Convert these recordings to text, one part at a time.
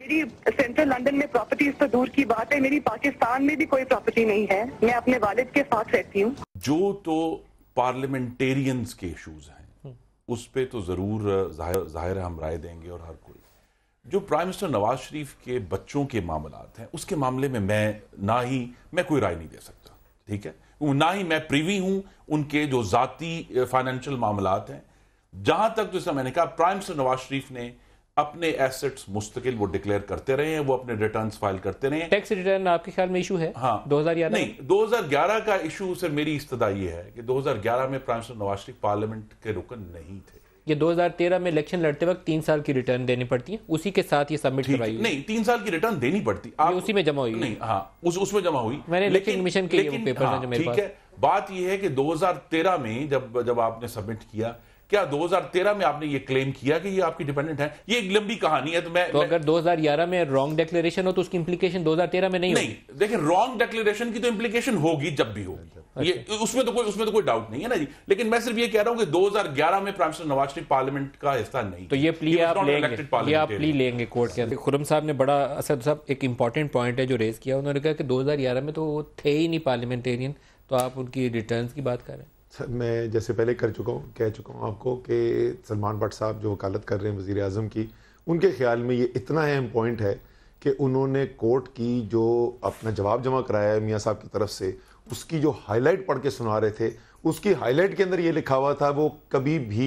मेरी central London में properties तो दूर की बात है मेरी पाकिस्तान में भी कोई प्रॉपर्टी नहीं है मैं अपने वालिद के साथ रहती हूँ जो तो पार्लियामेंटेरियंस के इशूज हैं हम्म। उस पर तो जरूर जाहिर हम राय देंगे और हर कोई जो प्राइम मिनिस्टर नवाज शरीफ के बच्चों के मामला हैं उसके मामले में मैं ना ही मैं कोई राय नहीं दे सकता ठीक है ना ही मैं प्रीवी हूं उनके जो जाती फाइनेंशियल मामला हैं जहां तक जैसा तो मैंने कहा प्राइम मिनिस्टर नवाज शरीफ ने अपने एसेट्स मुस्तकिल वो डिक्लेयर करते रहे हैं वो अपने रिटर्न्स फाइल करते रहे हैं टैक्स रिटर्न आपके ख्याल में इशू है हाँ दो हजार नहीं दो हजार ग्यारह का इशू से मेरी इस्तदा ये है कि दो हजार ग्यारह में prime minister Nawaz Sharif parliament के रुकन नहीं थे ये 2013 में इलेक्शन लड़ते वक्त तीन साल की रिटर्न देनी पड़ती है उसी के साथ ये सबमिट करवाई नहीं तीन साल की रिटर्न देनी पड़ती आप उसी में जमा हुई नहीं हाँ उस उसमें जमा हुई मैंने लेकिन मिशन के लिए पेपर हाँ, जो मेरे पास है बात यह है कि 2013 में जब जब आपने सबमिट किया क्या 2013 में आपने ये क्लेम किया कि ये आपकी डिपेंडेंट है ये एक लंबी कहानी है तो मैं तो अगर 2011 में रॉन्ग डिक्लेरेशन हो तो उसकी इंप्लीकेशन 2013 में नहीं नहीं देखिए रॉन्ग डिक्लेरेशन की तो इंप्लीकेशन होगी जब भी होगी अच्छा। ये उसमें तो कोई उसमें तो कोई डाउट नहीं है ना जी लेकिन मैं सिर्फ ये कह रहा हूँ कि दो में prime minister Nawaz Sharif parliament का हिस्सा नहीं तो ये प्ली आप आप प्ली लेंगे कोर्ट के अंदर खुरम साहब ने बड़ा असद साहब एक इंपॉर्टेंट पॉइंट है जो रेज किया उन्होंने कहा कि दो में तो वो थे ही नहीं पार्लियामेंटेरियन तो आप उनकी रिटर्न की बात करें सर मैं जैसे पहले कर चुका हूँ कह चुका हूँ आपको कि सलमान भट्ट साहब जो वकालत कर रहे हैं वज़ी अजम की उनके ख्याल में ये इतना अहम पॉइंट है कि उन्होंने कोर्ट की जो अपना जवाब जमा कराया है मियाँ साहब की तरफ से उसकी जो हाईलाइट पढ़ के सुना रहे थे उसकी हाईलाइट के अंदर ये लिखा हुआ था वो कभी भी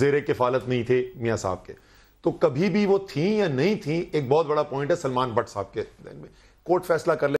जेर किफ़ालत नहीं थे मियाँ साहब के तो कभी भी वो थी या नहीं थी एक बहुत बड़ा पॉइंट है सलमान भट्ट साहब के में कोर्ट फैसला कर ले